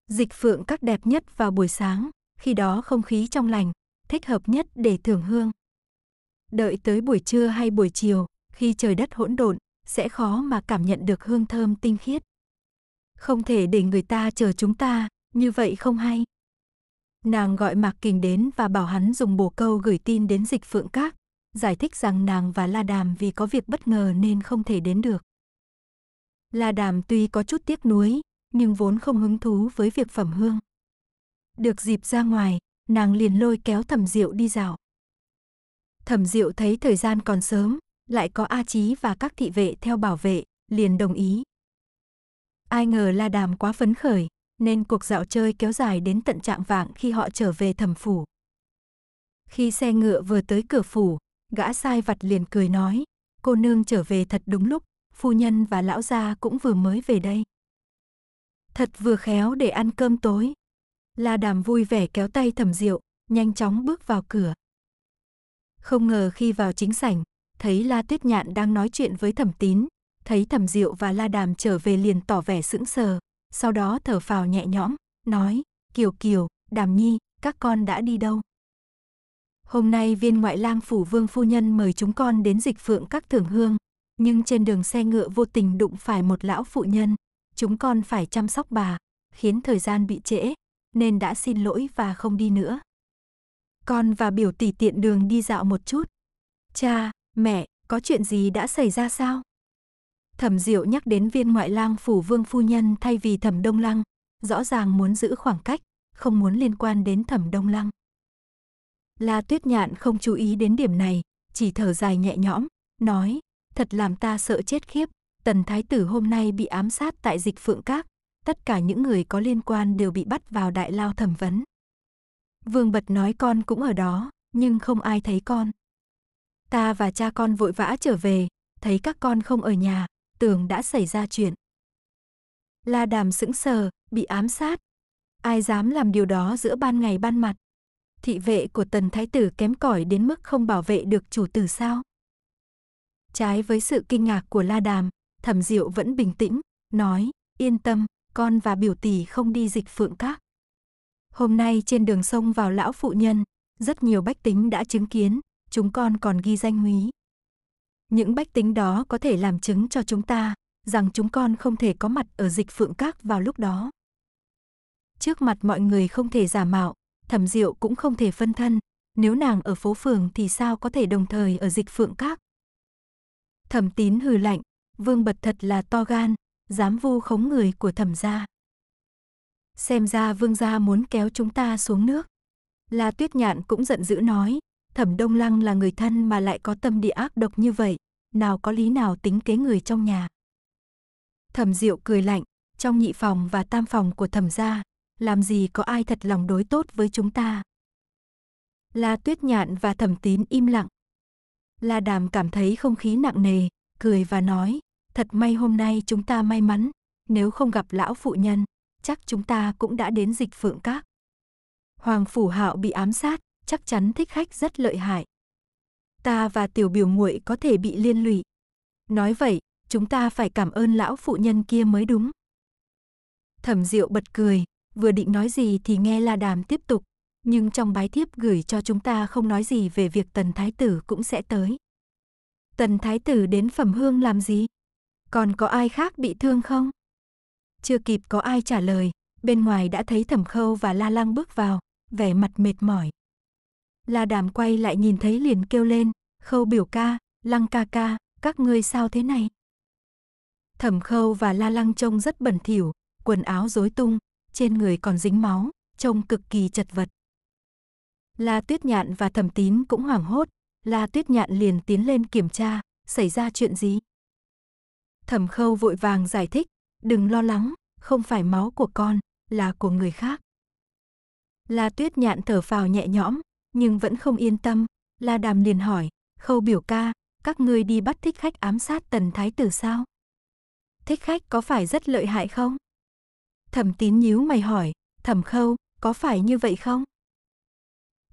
Dịch phượng các đẹp nhất vào buổi sáng, khi đó không khí trong lành, thích hợp nhất để thưởng hương. Đợi tới buổi trưa hay buổi chiều, khi trời đất hỗn độn, sẽ khó mà cảm nhận được hương thơm tinh khiết. Không thể để người ta chờ chúng ta, như vậy không hay. Nàng gọi Mạc Kình đến và bảo hắn dùng bồ câu gửi tin đến dịch phượng các, giải thích rằng nàng và La Đàm vì có việc bất ngờ nên không thể đến được. La Đàm tuy có chút tiếc nuối, nhưng vốn không hứng thú với việc phẩm hương. Được dịp ra ngoài, nàng liền lôi kéo thẩm diệu đi dạo. Thẩm diệu thấy thời gian còn sớm, lại có A Chí và các thị vệ theo bảo vệ, liền đồng ý. Ai ngờ La Đàm quá phấn khởi, nên cuộc dạo chơi kéo dài đến tận trạng vạng khi họ trở về thẩm phủ. Khi xe ngựa vừa tới cửa phủ, gã sai vặt liền cười nói, cô nương trở về thật đúng lúc, phu nhân và lão gia cũng vừa mới về đây. Thật vừa khéo để ăn cơm tối. La Đàm vui vẻ kéo tay Thẩm Diệu, nhanh chóng bước vào cửa. Không ngờ khi vào chính sảnh, thấy La Tuyết Nhạn đang nói chuyện với Thẩm Tín, thấy Thẩm Diệu và La Đàm trở về liền tỏ vẻ sững sờ, sau đó thở phào nhẹ nhõm, nói, Kiều Kiều, Đàm Nhi, các con đã đi đâu? Hôm nay viên ngoại lang phủ vương phu nhân mời chúng con đến dịch phượng các thưởng hương, nhưng trên đường xe ngựa vô tình đụng phải một lão phụ nhân, chúng con phải chăm sóc bà, khiến thời gian bị trễ, nên đã xin lỗi và không đi nữa. Con và biểu tỷ tiện đường đi dạo một chút. Cha, mẹ, có chuyện gì đã xảy ra sao? Thẩm Diệu nhắc đến viên ngoại lang phủ vương phu nhân thay vì Thẩm Đông Lăng, rõ ràng muốn giữ khoảng cách, không muốn liên quan đến Thẩm Đông Lăng. La Tuyết Nhạn không chú ý đến điểm này, chỉ thở dài nhẹ nhõm, nói, thật làm ta sợ chết khiếp, Tần Thái Tử hôm nay bị ám sát tại dịch phượng các, tất cả những người có liên quan đều bị bắt vào đại lao thẩm vấn. Vương Bật nói con cũng ở đó, nhưng không ai thấy con. Ta và cha con vội vã trở về, thấy các con không ở nhà, tưởng đã xảy ra chuyện. La Đàm sững sờ, bị ám sát. Ai dám làm điều đó giữa ban ngày ban mặt? Thị vệ của tần thái tử kém cỏi đến mức không bảo vệ được chủ tử sao? Trái với sự kinh ngạc của La Đàm, Thẩm Diệu vẫn bình tĩnh, nói, yên tâm, con và biểu tỷ không đi dịch phượng các. Hôm nay trên đường sông vào lão phụ nhân, rất nhiều bách tính đã chứng kiến, chúng con còn ghi danh húy. Những bách tính đó có thể làm chứng cho chúng ta, rằng chúng con không thể có mặt ở dịch phượng các vào lúc đó. Trước mặt mọi người không thể giả mạo, thẩm diệu cũng không thể phân thân, nếu nàng ở phố phường thì sao có thể đồng thời ở dịch phượng các. Thẩm tín hừ lạnh, vương bật thật là to gan, dám vu khống người của thẩm gia. Xem ra vương gia muốn kéo chúng ta xuống nước. La tuyết nhạn cũng giận dữ nói, thẩm đông lăng là người thân mà lại có tâm địa ác độc như vậy, nào có lý nào tính kế người trong nhà. Thẩm diệu cười lạnh, trong nhị phòng và tam phòng của thẩm gia, làm gì có ai thật lòng đối tốt với chúng ta. La tuyết nhạn và thẩm tín im lặng. La đàm cảm thấy không khí nặng nề, cười và nói, Thật may hôm nay chúng ta may mắn, nếu không gặp lão phụ nhân, chắc chúng ta cũng đã đến dịch phượng các. Hoàng Phủ Hạo bị ám sát, chắc chắn thích khách rất lợi hại. Ta và tiểu biểu muội có thể bị liên lụy. Nói vậy, chúng ta phải cảm ơn lão phụ nhân kia mới đúng. Thẩm Diệu bật cười, vừa định nói gì thì nghe La Đàm tiếp tục, nhưng trong bái thiếp gửi cho chúng ta không nói gì về việc Tần Thái Tử cũng sẽ tới. Tần Thái Tử đến Phẩm Hương làm gì? Còn có ai khác bị thương không? Chưa kịp có ai trả lời, bên ngoài đã thấy thẩm khâu và la lăng bước vào, vẻ mặt mệt mỏi. La đàm quay lại nhìn thấy liền kêu lên, khâu biểu ca, lăng ca ca, các ngươi sao thế này? Thẩm khâu và la lăng trông rất bẩn thỉu, quần áo rối tung, trên người còn dính máu, trông cực kỳ chật vật. La tuyết nhạn và thẩm tín cũng hoảng hốt, la tuyết nhạn liền tiến lên kiểm tra, xảy ra chuyện gì? Thẩm khâu vội vàng giải thích, đừng lo lắng, không phải máu của con, là của người khác. La tuyết nhạn thở phào nhẹ nhõm, nhưng vẫn không yên tâm, La đàm liền hỏi, khâu biểu ca, các ngươi đi bắt thích khách ám sát tần thái tử sao? Thích khách có phải rất lợi hại không? Thẩm tín nhíu mày hỏi, thẩm khâu, có phải như vậy không?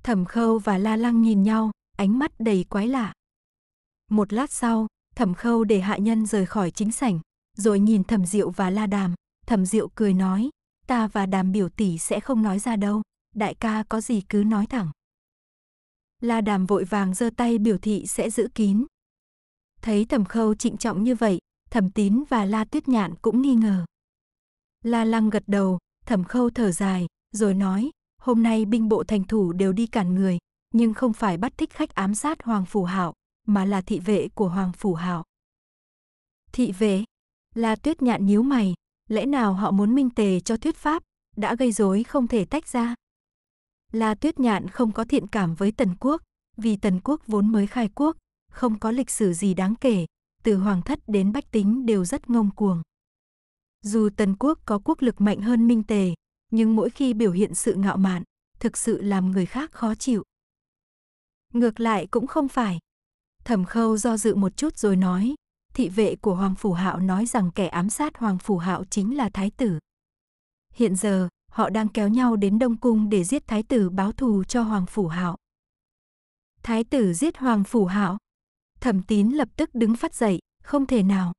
Thẩm khâu và la lăng nhìn nhau, ánh mắt đầy quái lạ. Một lát sau, Thẩm Khâu để hạ nhân rời khỏi chính sảnh, rồi nhìn Thẩm Diệu và La Đàm, Thẩm Diệu cười nói, ta và Đàm biểu tỷ sẽ không nói ra đâu, đại ca có gì cứ nói thẳng. La Đàm vội vàng giơ tay biểu thị sẽ giữ kín. Thấy Thẩm Khâu trịnh trọng như vậy, Thẩm Tín và La Tuyết Nhạn cũng nghi ngờ. La Lăng gật đầu, Thẩm Khâu thở dài, rồi nói, hôm nay binh bộ thành thủ đều đi cản người, nhưng không phải bắt thích khách ám sát Hoàng Phủ Hạo, mà là thị vệ của Hoàng Phủ Hạo. Thị vệ? La Tuyết Nhạn nhíu mày, lẽ nào họ muốn minh tề cho thuyết pháp, đã gây rối không thể tách ra? La Tuyết Nhạn không có thiện cảm với Tần Quốc, vì Tần Quốc vốn mới khai quốc, không có lịch sử gì đáng kể, từ hoàng thất đến bách tính đều rất ngông cuồng. Dù Tần Quốc có quốc lực mạnh hơn Minh Tề, nhưng mỗi khi biểu hiện sự ngạo mạn, thực sự làm người khác khó chịu. Ngược lại cũng không phải, Thẩm Khâu do dự một chút rồi nói, thị vệ của Hoàng Phủ Hạo nói rằng kẻ ám sát Hoàng Phủ Hạo chính là Thái tử. Hiện giờ, họ đang kéo nhau đến Đông Cung để giết Thái tử báo thù cho Hoàng Phủ Hạo. Thái tử giết Hoàng Phủ Hạo? Thẩm Tín lập tức đứng phát dậy, không thể nào.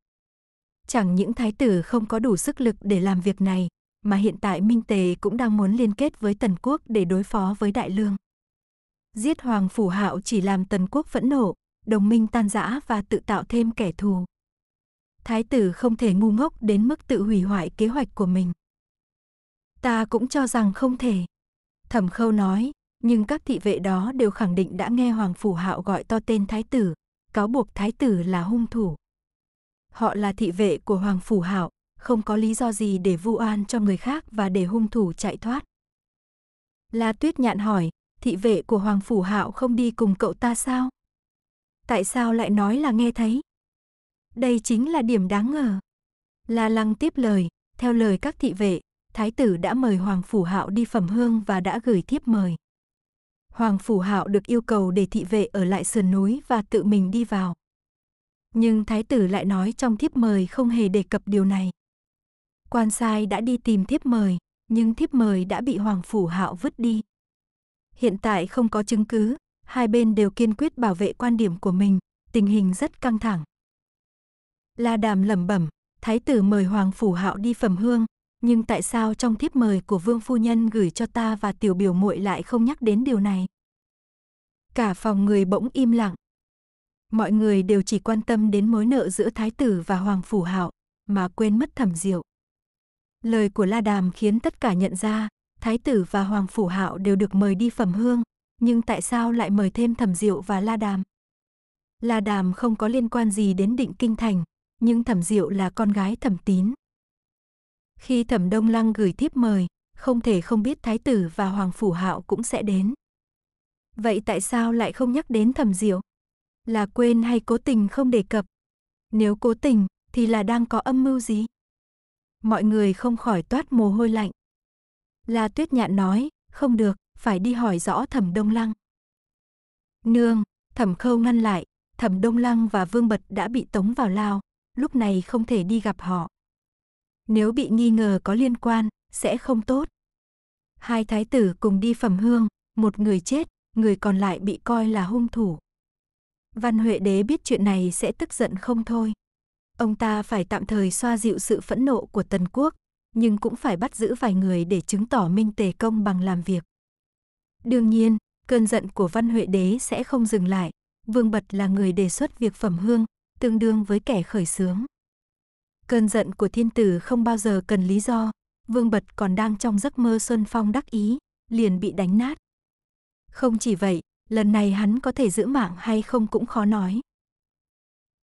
Chẳng những thái tử không có đủ sức lực để làm việc này, mà hiện tại Minh Tề cũng đang muốn liên kết với Tần Quốc để đối phó với Đại Lương. Giết Hoàng Phủ Hạo chỉ làm Tần Quốc phẫn nộ, đồng minh tan rã và tự tạo thêm kẻ thù. Thái tử không thể ngu ngốc đến mức tự hủy hoại kế hoạch của mình. Ta cũng cho rằng không thể. Thẩm khâu nói, nhưng các thị vệ đó đều khẳng định đã nghe Hoàng Phủ Hạo gọi to tên Thái tử, cáo buộc Thái tử là hung thủ. Họ là thị vệ của Hoàng Phủ Hạo, không có lý do gì để vu oan cho người khác và để hung thủ chạy thoát. La Tuyết Nhạn hỏi, thị vệ của Hoàng Phủ Hạo không đi cùng cậu ta sao? tại sao lại nói là nghe thấy? Đây chính là điểm đáng ngờ. La Lăng tiếp lời, theo lời các thị vệ, thái tử đã mời Hoàng Phủ Hạo đi phẩm hương và đã gửi thiếp mời. Hoàng Phủ Hạo được yêu cầu để thị vệ ở lại sườn núi và tự mình đi vào. Nhưng thái tử lại nói trong thiếp mời không hề đề cập điều này. Quan sai đã đi tìm thiếp mời, nhưng thiếp mời đã bị Hoàng Phủ Hạo vứt đi. Hiện tại không có chứng cứ, hai bên đều kiên quyết bảo vệ quan điểm của mình, tình hình rất căng thẳng. La Đàm lẩm bẩm, thái tử mời Hoàng Phủ Hạo đi phẩm hương, nhưng tại sao trong thiếp mời của Vương Phu Nhân gửi cho ta và tiểu biểu muội lại không nhắc đến điều này? Cả phòng người bỗng im lặng. Mọi người đều chỉ quan tâm đến mối nợ giữa thái tử và Hoàng Phủ Hạo, mà quên mất thẩm diệu. Lời của La Đàm khiến tất cả nhận ra, thái tử và Hoàng Phủ Hạo đều được mời đi phẩm hương, nhưng tại sao lại mời thêm Thẩm Diệu và La Đàm? La Đàm không có liên quan gì đến định kinh thành, nhưng Thẩm Diệu là con gái Thẩm Tín. Khi Thẩm Đông Lăng gửi thiếp mời, không thể không biết Thái tử và Hoàng Phủ Hạo cũng sẽ đến. Vậy tại sao lại không nhắc đến Thẩm Diệu? Là quên hay cố tình không đề cập? Nếu cố tình, thì là đang có âm mưu gì? Mọi người không khỏi toát mồ hôi lạnh. La Tuyết Nhạn nói, không được, phải đi hỏi rõ thẩm đông lăng. Nương, thẩm khâu ngăn lại, thẩm đông lăng và vương bật đã bị tống vào lao, lúc này không thể đi gặp họ. Nếu bị nghi ngờ có liên quan, sẽ không tốt. Hai thái tử cùng đi phẩm hương, một người chết, người còn lại bị coi là hung thủ. Văn Huệ Đế biết chuyện này sẽ tức giận không thôi. Ông ta phải tạm thời xoa dịu sự phẫn nộ của Tần Quốc, nhưng cũng phải bắt giữ vài người để chứng tỏ Minh Tề Công bằng làm việc. Đương nhiên, cơn giận của Văn Huệ Đế sẽ không dừng lại. Vương Bật là người đề xuất việc phẩm hương, tương đương với kẻ khởi xướng. Cơn giận của thiên tử không bao giờ cần lý do, Vương Bật còn đang trong giấc mơ Xuân Phong đắc ý, liền bị đánh nát. Không chỉ vậy, lần này hắn có thể giữ mạng hay không cũng khó nói.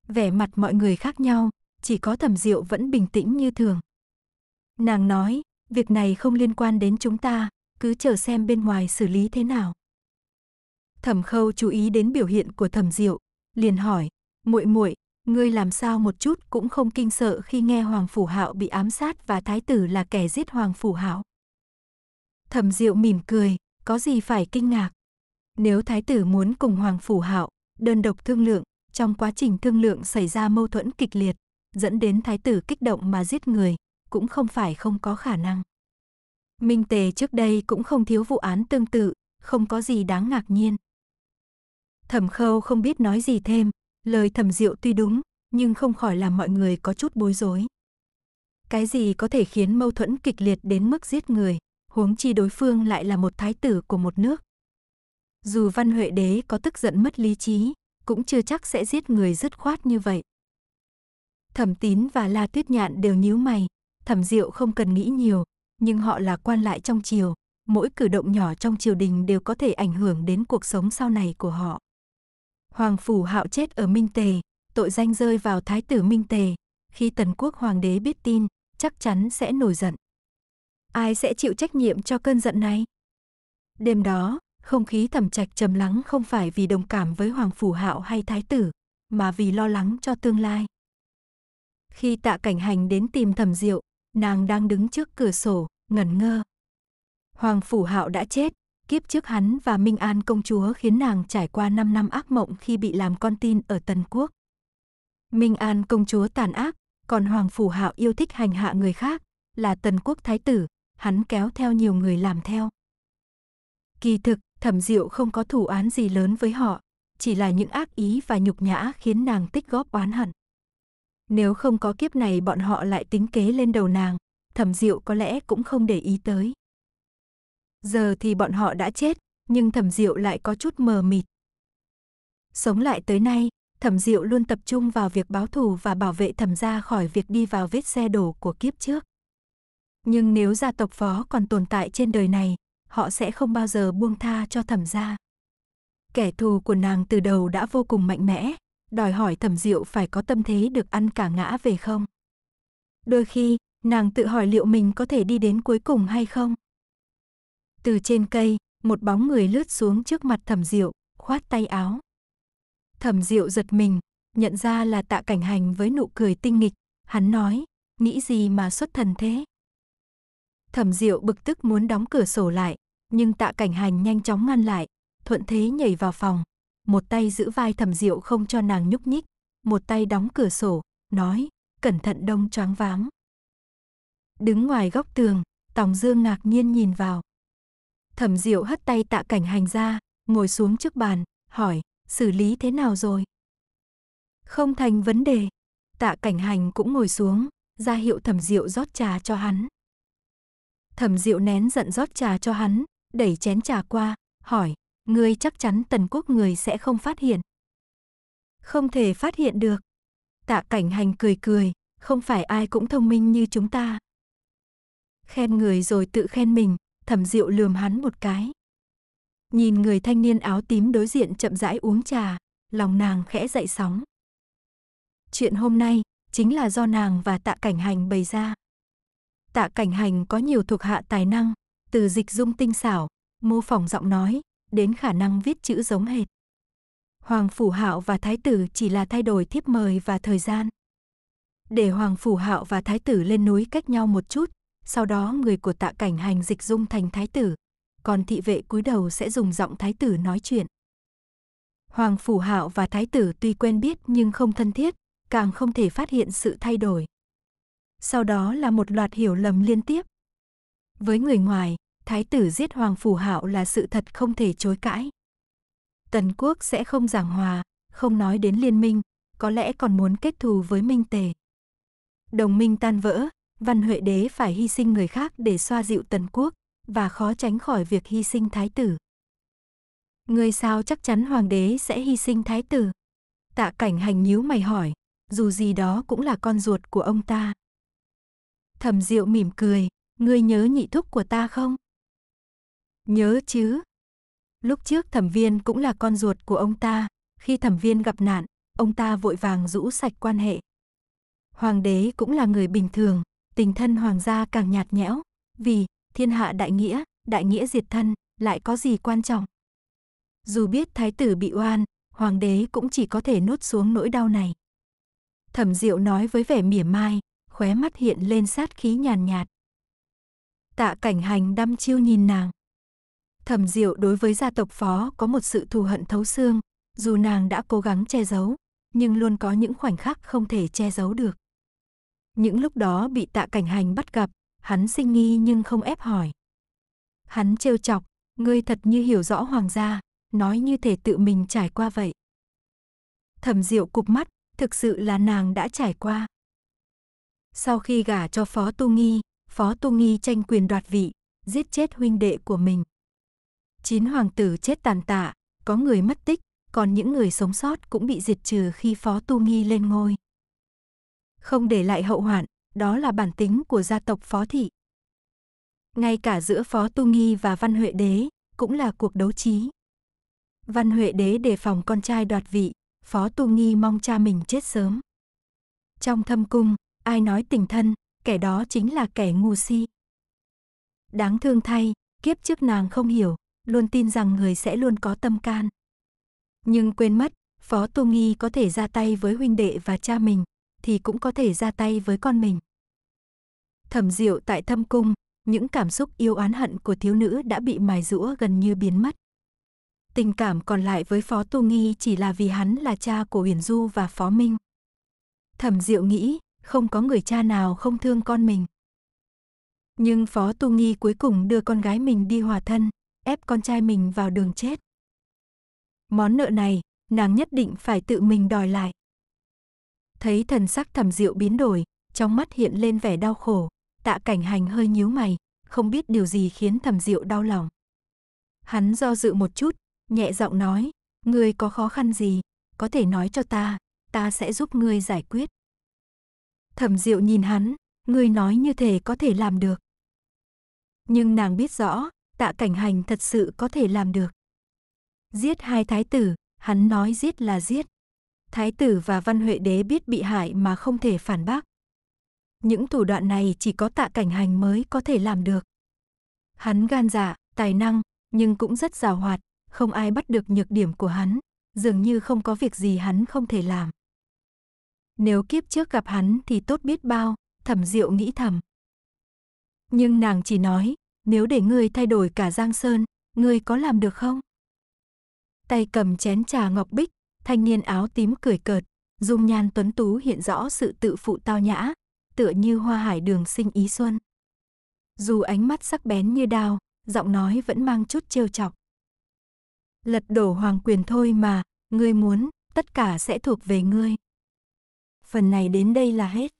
Vẻ mặt mọi người khác nhau, chỉ có thẩm diệu vẫn bình tĩnh như thường. Nàng nói, việc này không liên quan đến chúng ta, cứ chờ xem bên ngoài xử lý thế nào. Thẩm Khâu chú ý đến biểu hiện của Thẩm Diệu, liền hỏi, "Muội muội, ngươi làm sao một chút cũng không kinh sợ khi nghe Hoàng phủ Hạo bị ám sát và thái tử là kẻ giết Hoàng phủ Hạo?" Thẩm Diệu mỉm cười, "Có gì phải kinh ngạc? Nếu thái tử muốn cùng Hoàng phủ Hạo đơn độc thương lượng, trong quá trình thương lượng xảy ra mâu thuẫn kịch liệt, dẫn đến thái tử kích động mà giết người, cũng không phải không có khả năng." Minh Tề trước đây cũng không thiếu vụ án tương tự, không có gì đáng ngạc nhiên. Thẩm Khâu không biết nói gì thêm, lời Thẩm Diệu tuy đúng, nhưng không khỏi làm mọi người có chút bối rối. Cái gì có thể khiến mâu thuẫn kịch liệt đến mức giết người, huống chi đối phương lại là một thái tử của một nước. Dù Văn Huệ Đế có tức giận mất lý trí, cũng chưa chắc sẽ giết người dứt khoát như vậy. Thẩm Tín và La Tuyết Nhạn đều nhíu mày, Thẩm Diệu không cần nghĩ nhiều, nhưng họ là quan lại trong triều, mỗi cử động nhỏ trong triều đình đều có thể ảnh hưởng đến cuộc sống sau này của họ. Hoàng Phủ Hạo chết ở Minh Tề, tội danh rơi vào Thái tử Minh Tề. Khi Tần Quốc Hoàng đế biết tin, chắc chắn sẽ nổi giận. Ai sẽ chịu trách nhiệm cho cơn giận này? Đêm đó, không khí thầm trạch trầm lắng không phải vì đồng cảm với Hoàng Phủ Hạo hay Thái tử, mà vì lo lắng cho tương lai. Khi tạ cảnh hành đến tìm thẩm diệu, nàng đang đứng trước cửa sổ, ngẩn ngơ. Hoàng Phủ Hạo đã chết, kiếp trước hắn và Minh An công chúa khiến nàng trải qua 5 năm ác mộng khi bị làm con tin ở Tần Quốc. Minh An công chúa tàn ác, còn Hoàng Phủ Hạo yêu thích hành hạ người khác, là Tần Quốc thái tử, hắn kéo theo nhiều người làm theo. Kỳ thực, Thẩm Diệu không có thủ án gì lớn với họ, chỉ là những ác ý và nhục nhã khiến nàng tích góp oán hận. Nếu không có kiếp này bọn họ lại tính kế lên đầu nàng, thẩm diệu có lẽ cũng không để ý tới. Giờ thì bọn họ đã chết, nhưng thẩm diệu lại có chút mờ mịt. Sống lại tới nay, thẩm diệu luôn tập trung vào việc báo thù và bảo vệ thẩm gia khỏi việc đi vào vết xe đổ của kiếp trước. Nhưng nếu gia tộc phó còn tồn tại trên đời này, họ sẽ không bao giờ buông tha cho thẩm gia. Kẻ thù của nàng từ đầu đã vô cùng mạnh mẽ, đòi hỏi thẩm diệu phải có tâm thế được ăn cả ngã về không. Đôi khi, Nàng tự hỏi liệu mình có thể đi đến cuối cùng hay không. Từ trên cây, một bóng người lướt xuống trước mặt thẩm diệu, khoát tay áo. Thẩm diệu giật mình, nhận ra là tạ cảnh hành với nụ cười tinh nghịch. Hắn nói, nghĩ gì mà xuất thần thế? Thẩm diệu bực tức muốn đóng cửa sổ lại, nhưng tạ cảnh hành nhanh chóng ngăn lại, thuận thế nhảy vào phòng. Một tay giữ vai thẩm diệu không cho nàng nhúc nhích, một tay đóng cửa sổ, nói, cẩn thận đông choáng váng. Đứng ngoài góc tường, Tòng Dương ngạc nhiên nhìn vào. Thẩm Diệu hất tay tạ cảnh hành ra, ngồi xuống trước bàn, hỏi, xử lý thế nào rồi? Không thành vấn đề. Tạ cảnh hành cũng ngồi xuống, ra hiệu Thẩm Diệu rót trà cho hắn. Thẩm Diệu nén giận rót trà cho hắn, đẩy chén trà qua, hỏi, ngươi chắc chắn tần quốc người sẽ không phát hiện. Không thể phát hiện được. Tạ cảnh hành cười cười, không phải ai cũng thông minh như chúng ta, Khen người rồi tự khen mình, thẩm diệu lườm hắn một cái. Nhìn người thanh niên áo tím đối diện chậm rãi uống trà, lòng nàng khẽ dậy sóng. Chuyện hôm nay chính là do nàng và tạ cảnh hành bày ra. Tạ cảnh hành có nhiều thuộc hạ tài năng, từ dịch dung tinh xảo, mô phỏng giọng nói, đến khả năng viết chữ giống hệt. Hoàng Phủ Hạo và Thái Tử chỉ là thay đổi thiếp mời và thời gian. Để Hoàng Phủ Hạo và Thái Tử lên núi cách nhau một chút, sau đó người của tạ cảnh hành dịch dung thành thái tử, còn thị vệ cúi đầu sẽ dùng giọng thái tử nói chuyện. Hoàng Phủ Hạo và thái tử tuy quen biết nhưng không thân thiết, càng không thể phát hiện sự thay đổi. Sau đó là một loạt hiểu lầm liên tiếp. Với người ngoài, thái tử giết Hoàng Phủ Hạo là sự thật không thể chối cãi. Tần Quốc sẽ không giảng hòa, không nói đến liên minh, có lẽ còn muốn kết thù với Minh Tề. Đồng minh tan vỡ, Văn Huệ Đế phải hy sinh người khác để xoa dịu Tần Quốc, và khó tránh khỏi việc hy sinh thái tử. Người sao chắc chắn hoàng đế sẽ hy sinh thái tử? Tạ cảnh hành nhíu mày hỏi, dù gì đó cũng là con ruột của ông ta. Thẩm Diệu mỉm cười, ngươi nhớ nhị thúc của ta không? Nhớ chứ. Lúc trước thẩm viên cũng là con ruột của ông ta, khi thẩm viên gặp nạn, ông ta vội vàng rũ sạch quan hệ. Hoàng đế cũng là người bình thường, tình thân hoàng gia càng nhạt nhẽo, vì thiên hạ đại nghĩa, đại nghĩa diệt thân, lại có gì quan trọng. Dù biết thái tử bị oan, hoàng đế cũng chỉ có thể nuốt xuống nỗi đau này. Thẩm Diệu nói với vẻ mỉa mai, khóe mắt hiện lên sát khí nhàn nhạt, nhạt. Tạ Cảnh Hành đăm chiêu nhìn nàng. Thẩm Diệu đối với gia tộc phó có một sự thù hận thấu xương, dù nàng đã cố gắng che giấu, nhưng luôn có những khoảnh khắc không thể che giấu được. Những lúc đó bị tạ cảnh hành bắt gặp, hắn sinh nghi nhưng không ép hỏi. Hắn trêu chọc, ngươi thật như hiểu rõ hoàng gia, nói như thể tự mình trải qua vậy. Thẩm Diệu cục mắt, thực sự là nàng đã trải qua. Sau khi gả cho Phó Tu Nghi, Phó Tu Nghi tranh quyền đoạt vị, giết chết huynh đệ của mình. Chín hoàng tử chết tàn tạ, có người mất tích, còn những người sống sót cũng bị diệt trừ khi Phó Tu Nghi lên ngôi không để lại hậu hoạn, đó là bản tính của gia tộc Phó thị. Ngay cả giữa Phó Tu Nghi và Văn Huệ Đế cũng là cuộc đấu trí. Văn Huệ Đế đề phòng con trai đoạt vị, Phó Tu Nghi mong cha mình chết sớm. Trong thâm cung, ai nói tình thân, kẻ đó chính là kẻ ngu si. Đáng thương thay, kiếp trước nàng không hiểu, luôn tin rằng người sẽ luôn có tâm can. Nhưng quên mất, Phó Tu Nghi có thể ra tay với huynh đệ và cha mình, thì cũng có thể ra tay với con mình. Thẩm Diệu tại thâm cung, những cảm xúc yêu oán hận của thiếu nữ đã bị mài rũa gần như biến mất. Tình cảm còn lại với Phó Tu Nghi chỉ là vì hắn là cha của Huyền Du và Phó Minh. Thẩm Diệu nghĩ, không có người cha nào không thương con mình. Nhưng Phó Tu Nghi cuối cùng đưa con gái mình đi hòa thân, ép con trai mình vào đường chết. Món nợ này, nàng nhất định phải tự mình đòi lại. Thấy thần sắc thẩm diệu biến đổi, trong mắt hiện lên vẻ đau khổ, tạ cảnh hành hơi nhíu mày, không biết điều gì khiến thẩm diệu đau lòng. Hắn do dự một chút, nhẹ giọng nói, ngươi có khó khăn gì, có thể nói cho ta, ta sẽ giúp ngươi giải quyết. Thẩm diệu nhìn hắn, ngươi nói như thể có thể làm được. Nhưng nàng biết rõ, tạ cảnh hành thật sự có thể làm được. Giết hai thái tử, hắn nói giết là giết. Thái tử và Văn Huệ đế biết bị hại mà không thể phản bác. Những thủ đoạn này chỉ có tạ cảnh hành mới có thể làm được. Hắn gan dạ, tài năng, nhưng cũng rất giàu hoạt, không ai bắt được nhược điểm của hắn, dường như không có việc gì hắn không thể làm. Nếu kiếp trước gặp hắn thì tốt biết bao, thẩm diệu nghĩ thầm. Nhưng nàng chỉ nói, nếu để ngươi thay đổi cả Giang Sơn, ngươi có làm được không? Tay cầm chén trà ngọc bích, thanh niên áo tím cười cợt, dung nhan tuấn tú hiện rõ sự tự phụ tao nhã, tựa như hoa hải đường sinh ý xuân. Dù ánh mắt sắc bén như đao, giọng nói vẫn mang chút trêu chọc. Lật đổ hoàng quyền thôi mà, ngươi muốn, tất cả sẽ thuộc về ngươi. Phần này đến đây là hết.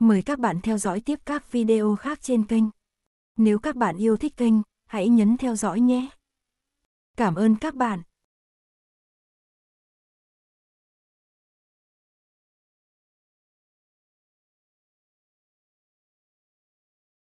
Mời các bạn theo dõi tiếp các video khác trên kênh. Nếu các bạn yêu thích kênh, hãy nhấn theo dõi nhé. Cảm ơn các bạn.